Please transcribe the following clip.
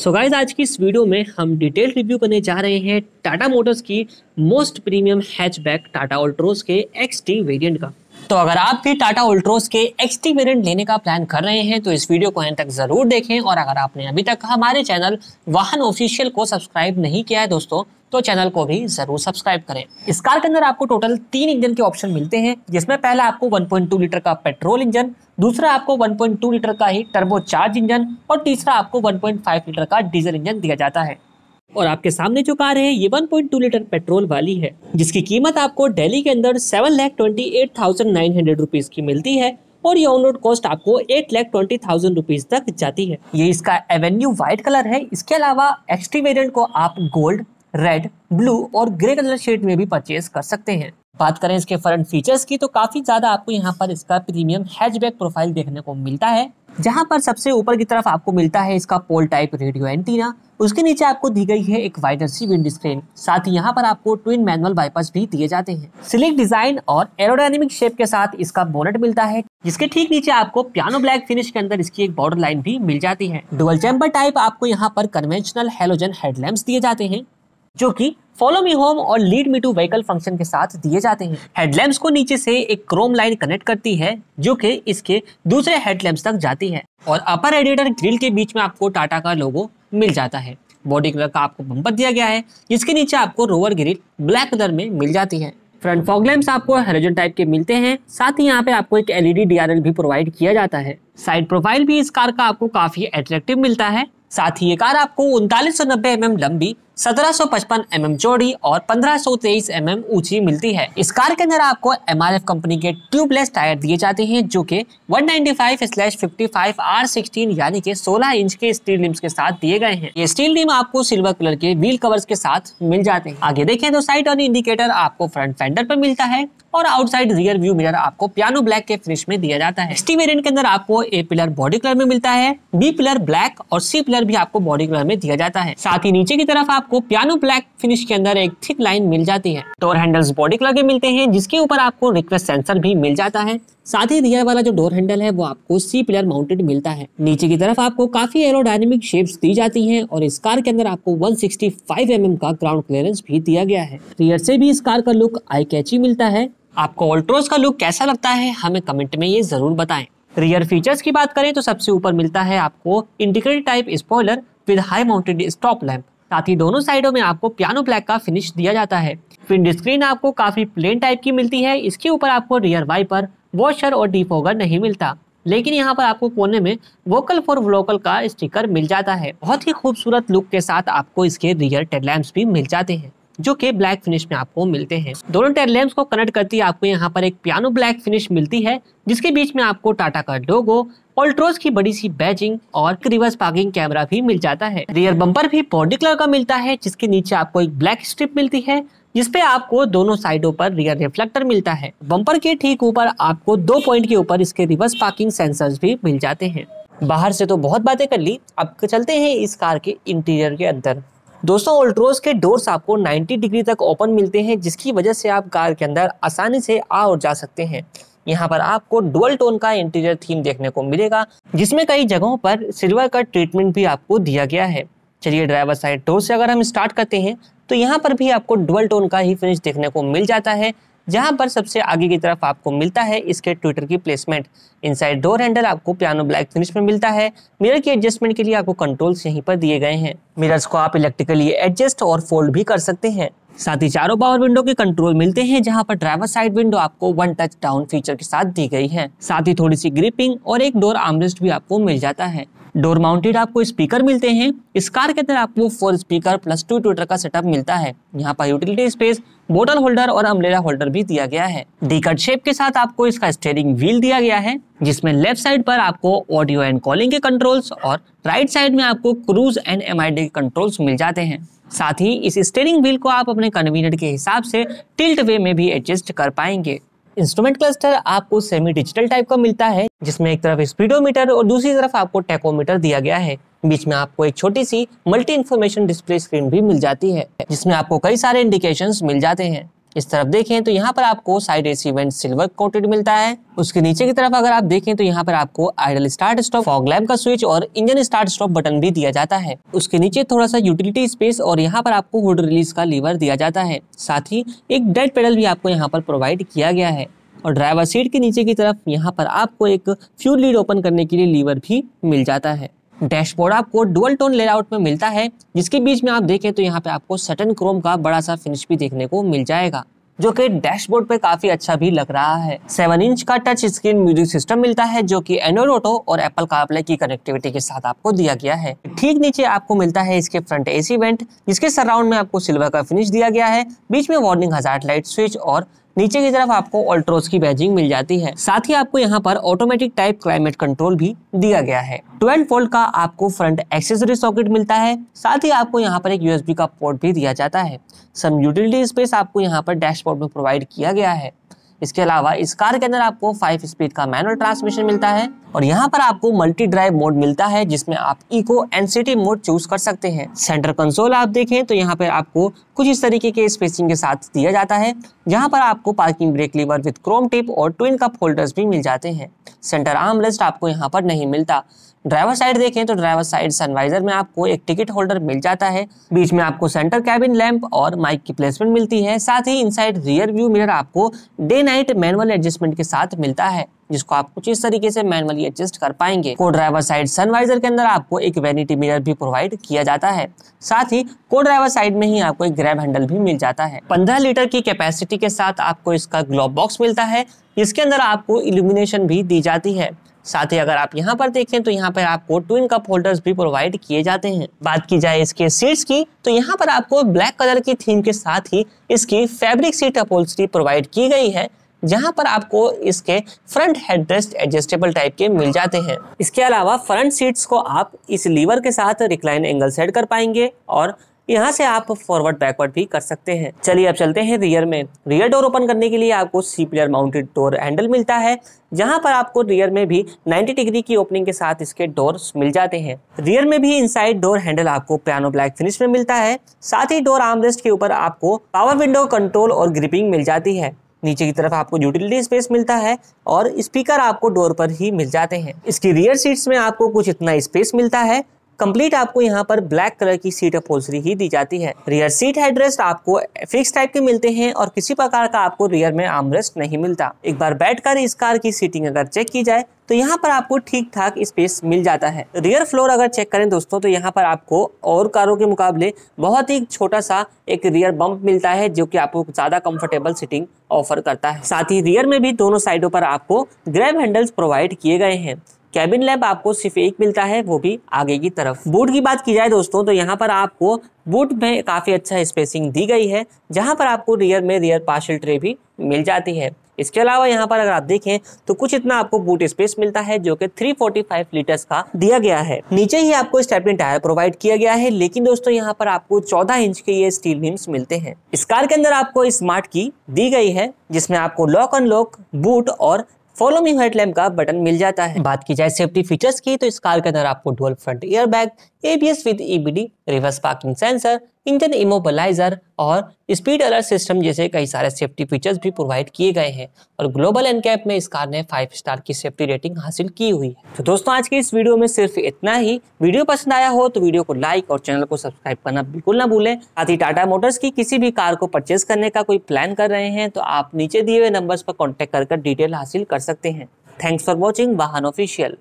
सो so guys आज की इस वीडियो में हम डिटेल रिव्यू करने जा रहे हैं टाटा मोटर्स की most premium hatchback Tata Altroz के एक्स टी वेरियंट का तो अगर आप भी टाटा उल्ट्रोस के एक्सटी वेरियंट लेने का प्लान कर रहे हैं तो इस वीडियो को एंड तक ज़रूर देखें और अगर आपने अभी तक हमारे चैनल वाहन ऑफिशियल को सब्सक्राइब नहीं किया है दोस्तों तो चैनल को भी जरूर सब्सक्राइब करें इस कार के अंदर आपको टोटल तीन इंजन के ऑप्शन मिलते हैं जिसमें पहला आपको 1.2 लीटर का पेट्रोल इंजन दूसरा आपको 1.2 लीटर का ही टर्बो चार्ज इंजन और तीसरा आपको 1.5 लीटर का डीजल इंजन दिया जाता है और आपके सामने जो कार है ये 1.2 लीटर पेट्रोल वाली है जिसकी कीमत आपको दिल्ली के अंदर seven lakh twenty eight thousand nine hundred rupees की मिलती है और ये ऑन रोड कॉस्ट आपको eight lakh twenty thousand rupees तक जाती है ये इसका एवेन्यू व्हाइट कलर है इसके अलावा एक्सटी वेरियंट को आप गोल्ड रेड ब्लू और ग्रे कलर शेड में भी परचेज कर सकते हैं बात करें इसके फ्रंट फीचर्स की तो काफ़ी ज़्यादा आपको यहाँ पर इसका प्रीमियम हैचबैक प्रोफाइल देखने को मिलता है जहाँ पर सबसे ऊपर की तरफ आपको मिलता है इसका पोल टाइप रेडियो एंटीना उसके नीचे आपको दी गई है एक वाइडर सी विंड स्क्रीन साथ ही यहाँ पर आपको ट्विन मैनुअल बाईपास भी दिए जाते हैं सिलिक डिजाइन और एरोडायनेमिक शेप के साथ इसका बोनेट मिलता है जिसके ठीक नीचे आपको पियानो ब्लैक फिनिश के अंदर इसकी एक बॉर्डर लाइन भी मिल जाती है डुअल चैम्बर टाइप आपको यहाँ पर कन्वेंशनल हेलोजन हेडलैम्प दिए जाते हैं जो कि फॉलो मी होम और lead me to vehicle function के साथ दिए जाते हैं हेडलैम्प को नीचे से एक क्रोम लाइन कनेक्ट करती है जो कि इसके दूसरे हेडलैम्प तक जाती है और अपर एडिटर ग्रिल के बीच में आपको टाटा का लोगो मिल जाता है बॉडी कलर का आपको बंपर दिया गया है जिसके नीचे आपको रोवर ग्रिल ब्लैक कलर में मिल जाती है फ्रंट फॉग लैम्प आपको हेरोजन टाइप के मिलते हैं साथ ही यहाँ पे आपको एक एलईडी डीआरएल भी प्रोवाइड किया जाता है साइड प्रोफाइल भी इस कार का आपको काफी अट्रैक्टिव मिलता है साथ ही ये कार आपको उनतालीस सौ नब्बे एम mm लंबी सत्रह सौ पचपन एम एम चौड़ी और पंद्रह सौ तेईस एम एम ऊंची मिलती है इस कार के अंदर आपको एम आर एफ कंपनी के ट्यूबलेस टायर दिए जाते हैं जो कि one ninety five fifty five R sixteen यानी कि सोलह इंच के स्टील रिम्स के साथ दिए गए हैं ये स्टील रिम आपको सिल्वर कलर के व्हील कवर्स के साथ मिल जाते हैं आगे देखें तो साइड और इंडिकेटर आपको फ्रंट फेंडर पर मिलता है और आउटसाइड रियर व्यू मिरर आपको पियानो ब्लैक के फिनिश में दिया जाता है एसटी वेरिएंट के अंदर आपको ए पिलर बॉडी कलर में मिलता है बी पिलर ब्लैक और सी पिलर भी आपको बॉडी कलर में दिया जाता है साथ ही नीचे की तरफ आपको पियानो ब्लैक फिनिश के अंदर एक थिक लाइन मिल जाती है डोर हैंडल्स बॉडी कलर के मिलते हैं जिसके ऊपर आपको रिक्वेस्ट सेंसर भी मिल जाता है साथ ही रियर वाला जो डोर हैंडल है वो आपको सी पिलर माउंटेड मिलता है नीचे की तरफ आपको काफी एरोडायनेमिक शेप्स दी जाती हैं और इस कार के अंदर आपको 165 mm का ग्राउंड क्लियरेंस भी दिया गया है रियर से भी इस कार का लुक आई कैची मिलता है आपको ऑल्ट्रोज का लुक कैसा लगता है हमें कमेंट में ये ज़रूर बताएं रियर फीचर्स की बात करें तो सबसे ऊपर मिलता है आपको indicator type spoiler with high mounted stop lamp साथ ही दोनों साइडों में आपको पियानो ब्लैक का फिनिश दिया जाता है फिंड स्क्रीन आपको काफी प्लेन टाइप की मिलती है इसके ऊपर आपको रियर वाइपर वॉशर और होगर नहीं मिलता लेकिन यहाँ पर आपको कोने में वोकल फॉर वोकल का स्टिकर मिल जाता है बहुत ही खूबसूरत लुक के साथ आपको इसके रियर टेडलैम्प भी मिल जाते हैं जो कि ब्लैक फिनिश में आपको मिलते हैं दोनों टेल लैम्प को कनेक्ट करती है आपको यहाँ पर एक पियानो ब्लैक फिनिश मिलती है जिसके बीच में आपको टाटा का डोगो ऑल्ट्रोज की बड़ी सी बैजिंग और रिवर्स पार्किंग कैमरा भी मिल जाता है रियर बम्पर भी पॉडी कलर का मिलता है जिसके नीचे आपको एक ब्लैक स्ट्रिप मिलती है जिसपे आपको दोनों साइडों पर रियर रिफ्लेक्टर मिलता है बम्पर के ठीक ऊपर आपको दो पॉइंट के ऊपर इसके रिवर्स पार्किंग सेंसर्स भी मिल जाते हैं बाहर से तो बहुत बातें कर ली अब चलते हैं इस कार के इंटीरियर के अंदर दोस्तों ओल्ट्रोज के डोर्स आपको 90 डिग्री तक ओपन मिलते हैं जिसकी वजह से आप कार के अंदर आसानी से आ और जा सकते हैं यहाँ पर आपको डुअल टोन का इंटीरियर थीम देखने को मिलेगा जिसमें कई जगहों पर सिल्वर का ट्रीटमेंट भी आपको दिया गया है चलिए ड्राइवर साइड डोर से अगर हम स्टार्ट करते हैं तो यहाँ पर भी आपको डुअल टोन का ही फिनिश देखने को मिल जाता है जहां पर सबसे आगे की तरफ आपको मिलता है इसके ट्विटर की प्लेसमेंट इनसाइड डोर हैंडल आपको पियानो ब्लैक फिनिश में मिलता है मिरर के एडजस्टमेंट के लिए आपको कंट्रोल्स यहीं पर दिए गए हैं मिरर्स को आप इलेक्ट्रिकली एडजस्ट और फोल्ड भी कर सकते हैं साथ ही चारों पावर विंडो के कंट्रोल मिलते हैं जहां पर ड्राइवर साइड विंडो आपको वन टच डाउन फीचर के साथ दी गई है साथ ही थोड़ी सी ग्रिपिंग और एक डोर आमरेस्ट भी आपको मिल जाता है डोर माउंटेड आपको स्पीकर मिलते हैं इस कार के अंदर आपको four speaker plus two tweeter का सेटअप मिलता है यहाँ पर यूटिलिटी स्पेस बोटल होल्डर और अम्ब्रेला होल्डर भी दिया गया है डी कट शेप के साथ आपको इसका स्टेयरिंग व्हील दिया गया है जिसमें लेफ्ट साइड पर आपको ऑडियो एंड कॉलिंग के कंट्रोल्स और राइट साइड में आपको क्रूज एंड एम के कंट्रोल्स मिल जाते हैं साथ ही इस स्टेयरिंग व्हील को आप अपने कन्वीनियंट के हिसाब से टिल्ट वे में भी एडजस्ट कर पाएंगे इंस्ट्रूमेंट क्लस्टर आपको सेमी डिजिटल टाइप का मिलता है जिसमें एक तरफ स्पीडोमीटर और दूसरी तरफ आपको टेकोमीटर दिया गया है बीच में आपको एक छोटी सी मल्टी इन्फॉर्मेशन डिस्प्ले स्क्रीन भी मिल जाती है जिसमें आपको कई सारे इंडिकेशंस मिल जाते हैं इस तरफ देखें तो यहाँ पर आपको साइड रेसिवेंट सिल्वर कोटेड मिलता है उसके नीचे की तरफ अगर आप देखें तो यहाँ पर आपको idle start stop fog lamp का स्विच और इंजन स्टार्ट स्टॉप बटन भी दिया जाता है उसके नीचे थोड़ा सा यूटिलिटी स्पेस और यहाँ पर आपको हुड रिलीज का लीवर दिया जाता है साथ ही एक डेड पेडल भी आपको यहाँ पर प्रोवाइड किया गया है और ड्राइवर सीट के नीचे की तरफ यहाँ पर आपको एक फ्यूल लीड ओपन करने के लिए लीवर भी मिल जाता है डैशबोर्ड आपको डुअल टोन लेआउट में मिलता है जिसके बीच में आप देखें तो यहाँ पे आपको सटन क्रोम का बड़ा सा फिनिश भी देखने को मिल जाएगा जो कि डैशबोर्ड पे काफी अच्छा भी लग रहा है सेवन इंच का टच स्क्रीन म्यूजिक सिस्टम मिलता है जो कि एंड्रॉइड ऑटो और एप्पल कारप्ले की कनेक्टिविटी के साथ आपको दिया गया है ठीक नीचे आपको मिलता है इसके फ्रंट एसी वेंट जिसके सराउंड में आपको सिल्वर का फिनिश दिया गया है बीच में वार्निंग हजार लाइट स्विच और नीचे की तरफ आपको ऑल्ट्रोस की बैजिंग मिल जाती है साथ ही आपको यहाँ पर ऑटोमेटिक टाइप क्लाइमेट कंट्रोल भी दिया गया है ट्वेल्व वोल्ट का आपको फ्रंट एक्सेसरी सॉकेट मिलता है साथ ही आपको यहाँ पर एक यूएसबी का पोर्ट भी दिया जाता है सम यूटिलिटी स्पेस आपको यहाँ पर डैशबोर्ड में प्रोवाइड किया गया है इसके अलावा इस कार के अंदर आपको फाइव स्पीड का मैनुअल ट्रांसमिशन मिलता है और यहाँ पर आपको मल्टी ड्राइव मोड मिलता है जिसमें आप इको एनसीटी मोड चूज कर सकते हैं सेंटर कंसोल आप देखें तो यहाँ पर आपको कुछ इस तरीके के स्पेसिंग के साथ दिया जाता है यहाँ पर आपको parking brake lever with chrome tip और ट्विन कप होल्डर्स भी मिल जाते हैं सेंटर आर्म लिस्ट आपको यहाँ पर नहीं मिलता ड्राइवर साइड देखें तो ड्राइवर साइड सनवाइजर में आपको एक टिकट होल्डर मिल जाता है बीच में आपको सेंटर कैबिन लैंप और माइक की प्लेसमेंट मिलती है साथ ही इनसाइड रियर व्यू मिरर आपको डे नाइट मैनुअल एडजस्टमेंट के साथ मिलता है जिसको आप कुछ इस तरीके से मैनुअली एडजस्ट कर पाएंगे को ड्राइवर साइड सनवाइजर के अंदर आपको एक वेनिटी मिरर भी प्रोवाइड किया जाता है साथ ही को ड्राइवर साइड में ही आपको एक ग्रैब हैंडल भी मिल जाता है 15 लीटर की कैपेसिटी के साथ आपको इसका ग्लोब बॉक्स मिलता है इसके अंदर आपको इल्यूमिनेशन भी दी जाती है साथ ही अगर आप यहाँ पर देखें तो यहाँ पर आपको ट्विन कप होल्डर्स भी प्रोवाइड किए जाते हैं बात की जाए इसके सीट्स की तो यहाँ पर आपको ब्लैक कलर की थीम के साथ ही इसकी फैब्रिक सीट अपोल्सरी प्रोवाइड की गई है जहां पर आपको इसके फ्रंट हेडरेस्ट एडजस्टेबल टाइप के मिल जाते हैं इसके अलावा फ्रंट सीट्स को आप इस लीवर के साथ रिक्लाइन एंगल सेट कर पाएंगे और यहाँ से आप फॉरवर्ड बैकवर्ड भी कर सकते हैं चलिए अब चलते हैं रियर में रियर डोर ओपन करने के लिए आपको सी प्लेयर माउंटेड डोर हैंडल मिलता है जहां पर आपको रियर में भी 90 डिग्री की ओपनिंग के साथ इसके डोर मिल जाते हैं रियर में भी इनसाइड डोर हैंडल आपको पियानो ब्लैक फिनिश में मिलता है साथ ही डोर आर्मरेस्ट के ऊपर आपको पावर विंडो कंट्रोल और ग्रिपिंग मिल जाती है नीचे की तरफ आपको यूटिलिटी स्पेस मिलता है और स्पीकर आपको डोर पर ही मिल जाते हैं इसकी रियर सीट्स में आपको कुछ इतना स्पेस मिलता है कंप्लीट आपको यहाँ पर ब्लैक कलर की सीट अपोजरी ही दी जाती है रियर सीट हेडरेस्ट आपको फिक्स टाइप के मिलते हैं और किसी प्रकार का आपको रियर में आर्मरेस्ट नहीं मिलता एक बार बैठकर इस कार की सीटिंग अगर चेक की जाए तो यहाँ पर आपको ठीक ठाक स्पेस मिल जाता है रियर फ्लोर अगर चेक करें दोस्तों तो यहाँ पर आपको और कारों के मुकाबले बहुत ही छोटा सा एक रियर बम्प मिलता है जो कि आपको ज्यादा कंफर्टेबल सीटिंग ऑफर करता है साथ ही रियर में भी दोनों साइडों पर आपको ग्रैब हैंडल्स प्रोवाइड किए गए हैं कैबिन लैम्प आपको सिर्फ एक मिलता है वो भी आगे की तरफ बूट की बात की जाए दोस्तों तो यहाँ पर आपको बूट में काफ़ी अच्छा स्पेसिंग दी गई है जहाँ पर आपको रियर में रियर पार्शल ट्रे भी मिल जाती है इसके अलावा यहाँ पर अगर आप देखें तो कुछ इतना आपको बूट स्पेस मिलता है जो कि 345 लीटर्स का दिया गया है नीचे ही आपको स्टेपिंग टायर प्रोवाइड किया गया है लेकिन दोस्तों यहाँ पर आपको 14 इंच के ये स्टील बीम्स मिलते हैं इस कार के अंदर आपको स्मार्ट की दी गई है जिसमें आपको लॉक अनलॉक बूट और फॉलो मी हेड लैम्प का बटन मिल जाता है बात की जाए सेफ्टी फीचर्स की तो इस कार के अंदर आपको dual front airbag bag ABS with EBD reverse parking sensor engine immobiliser और स्पीड अलर्ट सिस्टम जैसे कई सारे सेफ्टी फीचर्स भी प्रोवाइड किए गए हैं और ग्लोबल एनकैप में इस कार ने फाइव स्टार की सेफ्टी रेटिंग हासिल की हुई है तो दोस्तों आज की इस वीडियो में सिर्फ इतना ही वीडियो पसंद आया हो तो वीडियो को लाइक और चैनल को सब्सक्राइब करना बिल्कुल ना भूलें साथ ही टाटा मोटर्स की किसी भी कार को परचेज करने का कोई प्लान कर रहे हैं तो आप नीचे दिए हुए नंबर पर कॉन्टेक्ट कर डिटेल हासिल कर सकते हैं थैंक्स फॉर वॉचिंग वाहन ऑफिशियल